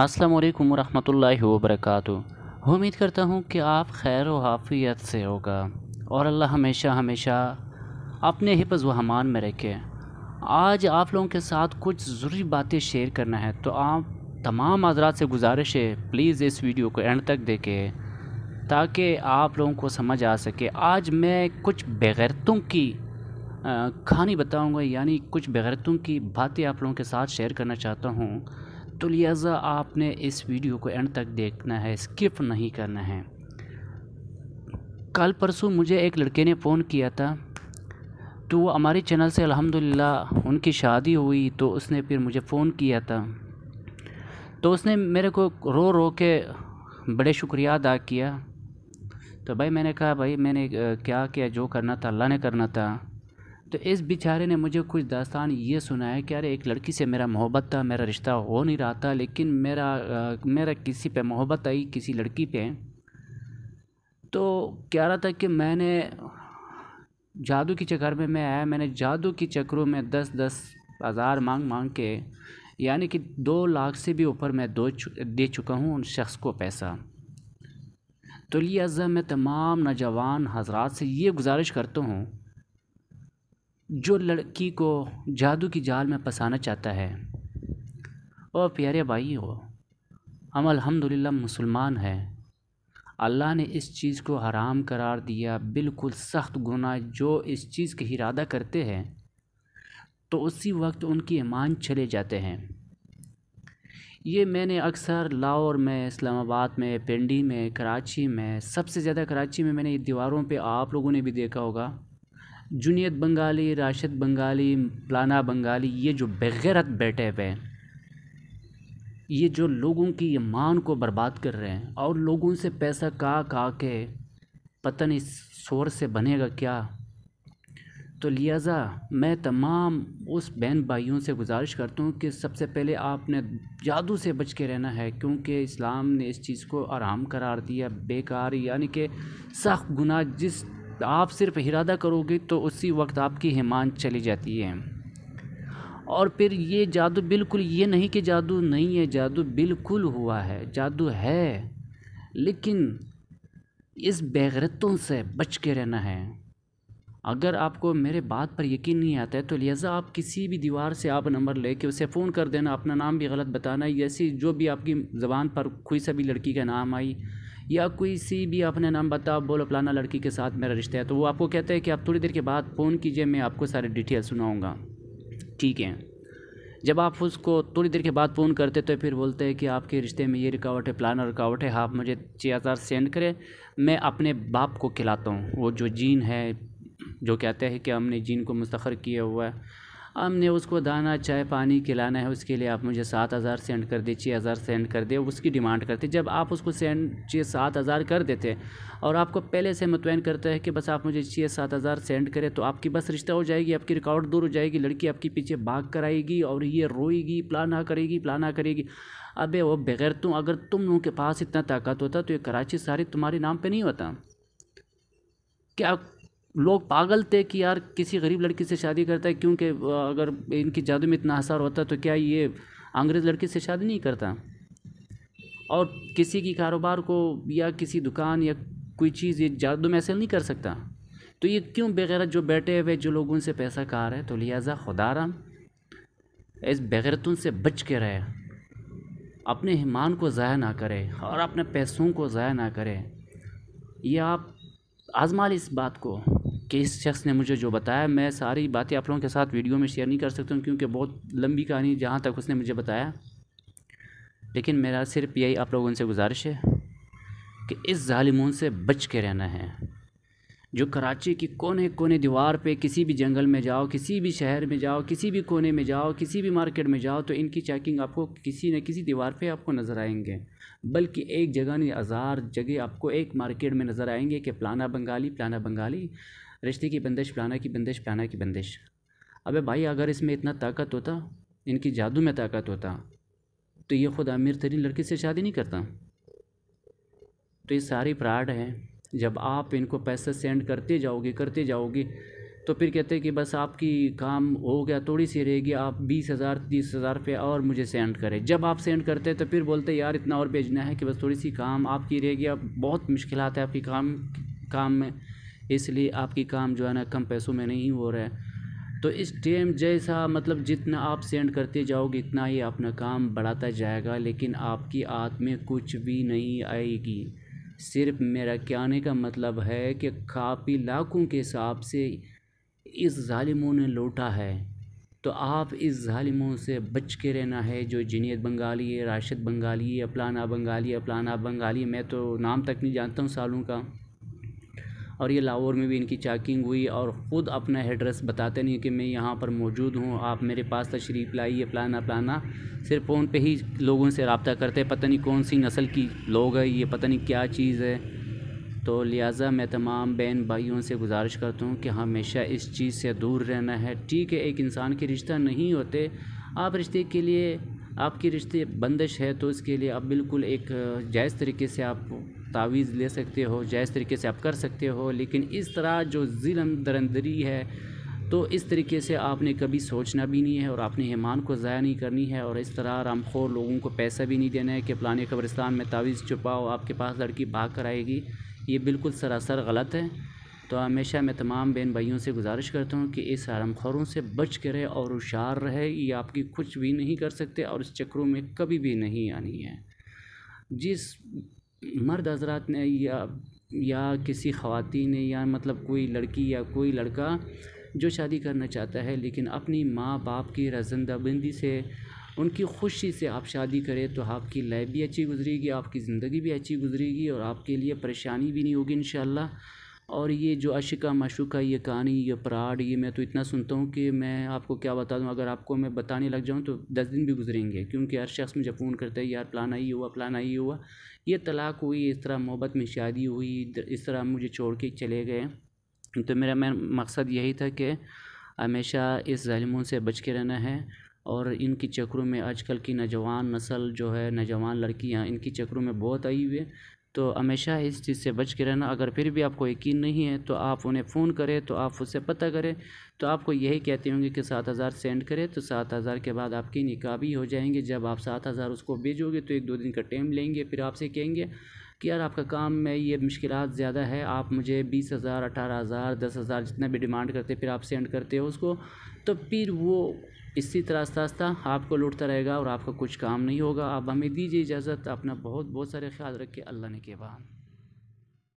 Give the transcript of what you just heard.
अस्सलाम वालेकुम रहमतुल्लाहि व बरकातहू उम्मीद करता हूँ कि आप खैर व से होगा और अल्लाह हमेशा हमेशा अपने हिफ्ज़ व हमान में रखे आज आप लोगों के साथ कुछ ज़रूरी बातें शेयर करना है तो आप तमाम हजरात से गुजारिश है प्लीज़ इस वीडियो को एंड तक देखें ताकि आप लोगों को समझ आ सके आज मैं कुछ बेगैरतों की कहानी बताऊँगा यानी कुछ बेगैरतों की बातें आप लोगों के साथ शेयर करना चाहता हूँ तो लिहाजा आपने इस वीडियो को एंड तक देखना है स्किप नहीं करना है कल परसों मुझे एक लड़के ने फ़ोन किया था तो वो हमारे चैनल से अल्हम्दुलिल्लाह उनकी शादी हुई तो उसने फिर मुझे फ़ोन किया था तो उसने मेरे को रो रो के बड़े शुक्रिया अदा किया तो भाई मैंने कहा भाई मैंने क्या किया जो करना था अल्लाह ने करना था तो इस बेचारे ने मुझे कुछ दास्तान ये सुनाया कि अरे एक लड़की से मेरा मोहब्बत था मेरा रिश्ता हो नहीं रहा था लेकिन मेरा आ, मेरा किसी पे मोहब्बत आई किसी लड़की पे तो कह रहा था कि मैंने जादू के चक्कर में मैं आया मैंने जादू के चक्रों में दस दस हज़ार मांग मांग के यानी कि दो लाख से भी ऊपर मैं दो चु, दे चुका हूँ उन शख्स को पैसा तो लिहाजा मैं तमाम नौजवान हजरात से ये गुजारिश करता हूँ जो लड़की को जादू की जाल में फंसाना चाहता है ओ प्यारे भाई हो हम अल्हम्दुलिल्लाह मुसलमान हैं अल्लाह ने इस चीज़ को हराम करार दिया बिल्कुल सख्त गुना जो इस चीज़ का इरादा करते हैं तो उसी वक्त उनकी ईमान चले जाते हैं ये मैंने अक्सर लाहौर में इस्लामाबाद में पिंडी में कराची में सबसे ज़्यादा कराची में मैंने ये दीवारों पे आप लोगों ने भी देखा होगा जुनीत बंगाली राशिद बंगाली प्लाना बंगाली ये जो बैरत बैठे हुए हैं ये जो लोगों की ईमान को बर्बाद कर रहे हैं और लोगों से पैसा का का के पता नहीं शोर से बनेगा क्या तो लिहाजा मैं तमाम उस बहन भाइयों से गुजारिश करता हूँ कि सबसे पहले आपने जादू से बच के रहना है क्योंकि इस्लाम ने इस चीज़ को आराम करार दिया बेकार यानी कि सख्त गुनाह जिस आप सिर्फ इरादा करोगे तो उसी वक्त आपकी हिमान चली जाती है और फिर ये जादू बिल्कुल ये नहीं कि जादू नहीं है जादू बिल्कुल हुआ है जादू है लेकिन इस बेगरतों से बच के रहना है अगर आपको मेरे बात पर यकीन नहीं आता है तो लिहाजा आप किसी भी दीवार से आप नंबर ले कर उसे फ़ोन कर देना अपना नाम भी गलत बताना ऐसी जो भी आपकी ज़बान पर कोई सा भी लड़की का नाम आई या कोई सी भी आपने नाम बताओ बोलो फलाना लड़की के साथ मेरा रिश्ता है तो वो आपको कहते हैं कि आप थोड़ी देर के बाद फ़ोन कीजिए मैं आपको सारे डिटेल सुनाऊँगा ठीक है जब आप उसको थोड़ी देर के बाद फ़ोन करते तो फिर बोलते हैं कि आपके रिश्ते में ये रुकावट है प्लाना रुकावट है आप हाँ मुझे छः हज़ार सेंड करें मैं अपने बाप को खिलाता हूँ वो जो जीन है जो कहते हैं कि हमने जीन को मुस्खर किया हुआ है हमने उसको दाना चाय पानी खिलाना है उसके लिए आप मुझे सात हज़ार सेंड कर दे छः हज़ार सेंड कर दे उसकी डिमांड करते जब आप उसको सेंड छः सात हज़ार कर देते और आपको पहले से मुतमिन करता है कि बस आप मुझे छः सात हज़ार सेंड करें तो आपकी बस रिश्ता हो जाएगी आपकी रिकॉर्ड दूर हो जाएगी लड़की आपके पीछे भाग कर आएगी और ये रोएगी प्लाना करेगी प्लाना करेगी अबे वो बगैर तुम अगर तुम लोगों के पास इतना ताकत होता तो ये कराची सारी तुम्हारे नाम पर नहीं होता क्या लोग पागल थे कि यार किसी गरीब लड़की से शादी करता है क्योंकि अगर इनकी जादू में इतना असर होता तो क्या ये अंग्रेज़ लड़की से शादी नहीं करता और किसी की कारोबार को या किसी दुकान या कोई चीज़ ये जादू में ऐसे नहीं कर सकता तो ये क्यों बग़ैर जो बैठे हुए जो लोग उनसे पैसा खा रहे हैं तो लिहाजा खुदा राम इस बेगैरतों से बच के रहे अपने ईमान को ज़ाया ना करें और अपने पैसों को ज़ाया ना करें यह आप आजमा इस बात को कि इस शख्स ने मुझे जो बताया मैं सारी बातें आप लोगों के साथ वीडियो में शेयर नहीं कर सकता हूँ क्योंकि बहुत लंबी कहानी जहाँ तक उसने मुझे बताया लेकिन मेरा सिर्फ यही आप लोगों से गुजारिश है कि इस ालिमून से बच के रहना है जो कराची की कोने कोने दीवार पे किसी भी जंगल में जाओ किसी भी शहर में जाओ किसी भी कोने में जाओ किसी भी मार्केट में जाओ तो इनकी चेकिंग आपको किसी न किसी दीवार पे आपको नज़र आएंगे बल्कि एक जगह नहीं हज़ार जगह आपको एक मार्केट में नज़र आएंगे कि प्लाना बंगाली प्लाना बंगाली रिश्ते की बंदिश प्राणा की बंदिश प्राणा की बंदिश अबे भाई अगर इसमें इतना ताकत होता इनकी जादू में ताकत होता तो ये खुद अमीर तरीन लड़की से शादी नहीं करता तो ये सारी प्राड है जब आप इनको पैसा सेंड करते जाओगे करते जाओगे तो फिर कहते हैं कि बस आपकी काम हो गया थोड़ी सी रहेगी आप बीस हज़ार तीस हज़ार रुपये और मुझे सेंड करें जब आप सेंड करते हैं तो फिर बोलते यार इतना और भेजना है कि बस थोड़ी सी काम आपकी रहेगी अब आप बहुत मुश्किल है आपकी काम काम में इसलिए आपकी काम जो है ना कम पैसों में नहीं हो रहा है तो इस टेम जैसा मतलब जितना आप सेंड करते जाओगे इतना ही अपना काम बढ़ाता जाएगा लेकिन आपकी आत में कुछ भी नहीं आएगी सिर्फ मेरा कहने का मतलब है कि काफ़ी लाखों के हिसाब से इस ालिमों ने लूटा है तो आप इस ालिमों से बच के रहना है जो जनीत बंगाली है राशिद बंगाली है अपलाना बंगाली अपलाना बंगाली मैं तो नाम तक नहीं जानता हूँ सालों का और ये लाहौर में भी इनकी चाकिंग हुई और ख़ुद अपना एड्रेस बताते नहीं कि मैं यहाँ पर मौजूद हूँ आप मेरे पास तशरीफ़ लाइए प्लाना प्लाना सिर्फ फ़ोन पे ही लोगों से रबता करते पता नहीं कौन सी नस्ल की लोग है ये पता नहीं क्या चीज़ है तो लिहाजा मैं तमाम बहन भाइयों से गुजारिश करता हूँ कि हमेशा इस चीज़ से दूर रहना है ठीक है एक इंसान के रिश्ता नहीं होते आप रिश्ते के लिए आपकी रिश्ते बंदिश है तो इसके लिए आप बिल्कुल एक जायज़ तरीके से आप तावीज़ ले सकते हो जायज़ तरीके से आप कर सकते हो लेकिन इस तरह जो ज़िलम दरंदरी है तो इस तरीके से आपने कभी सोचना भी नहीं है और आपने ईमान को ज़ाया नहीं करनी है और इस तरह रामखोर लोगों को पैसा भी नहीं देना है कि पुराने कब्रिस्तान में तावीज़ छुपाओ आपके पास लड़की भाग कर आएगी ये बिल्कुल सरासर गलत है तो हमेशा मैं तमाम बहन भाइयों से गुजारिश करता हूँ कि इस खोरों से बच के रहे और होशार रहे ये आपकी कुछ भी नहीं कर सकते और इस चक्रों में कभी भी नहीं आनी है जिस मर्द हज़रात ने या या किसी ख़वातीन या मतलब कोई लड़की या कोई लड़का जो शादी करना चाहता है लेकिन अपनी माँ बाप की रजंदाबंदी से उनकी खुशी से आप शादी करें तो आपकी लाइफ भी अच्छी गुजरेगी आपकी ज़िंदगी भी अच्छी गुजरेगी और आपके लिए परेशानी भी नहीं होगी इन और ये जो अशिका मशुका ये कहानी ये प्राड ये मैं तो इतना सुनता हूँ कि मैं आपको क्या बता दूँ अगर आपको मैं बताने लग जाऊँ तो दस दिन भी गुजरेंगे क्योंकि हर शख्स मुझे फ़ोन करता है यार प्लान आई हुआ प्लान आई हुआ ये तलाक हुई इस तरह मोहब्बत में शादी हुई इस तरह मुझे छोड़ के चले गए तो मेरा मैं मकसद यही था कि हमेशा इस जालिमों से बच के रहना है और इनके चक्रों में आजकल की नौजवान नस्ल जो है नौजवान लड़कियां इनकी चक्रों में बहुत आई हुई है तो हमेशा इस चीज़ से बच के रहना अगर फिर भी आपको यकीन नहीं है तो आप उन्हें फ़ोन करें तो आप उससे पता करें तो आपको यही कहते होंगे कि सात हज़ार सेंड करें तो सात हज़ार के बाद आपकी निकाबी हो जाएंगे जब आप सात हज़ार उसको भेजोगे तो एक दो दिन का टाइम लेंगे फिर आपसे कहेंगे कि यार आपका काम में ये मुश्किल ज़्यादा है आप मुझे बीस हज़ार अठारह हज़ार दस हज़ार जितना भी डिमांड करते फिर आप सेंड करते हो उसको तो फिर वो इसी तरह आस्ता आस्ता आपको लुटता रहेगा और आपका कुछ काम नहीं होगा आप हमें दीजिए इजाज़त अपना बहुत बहुत सारे ख्याल रखिए अल्लाह ने के बाद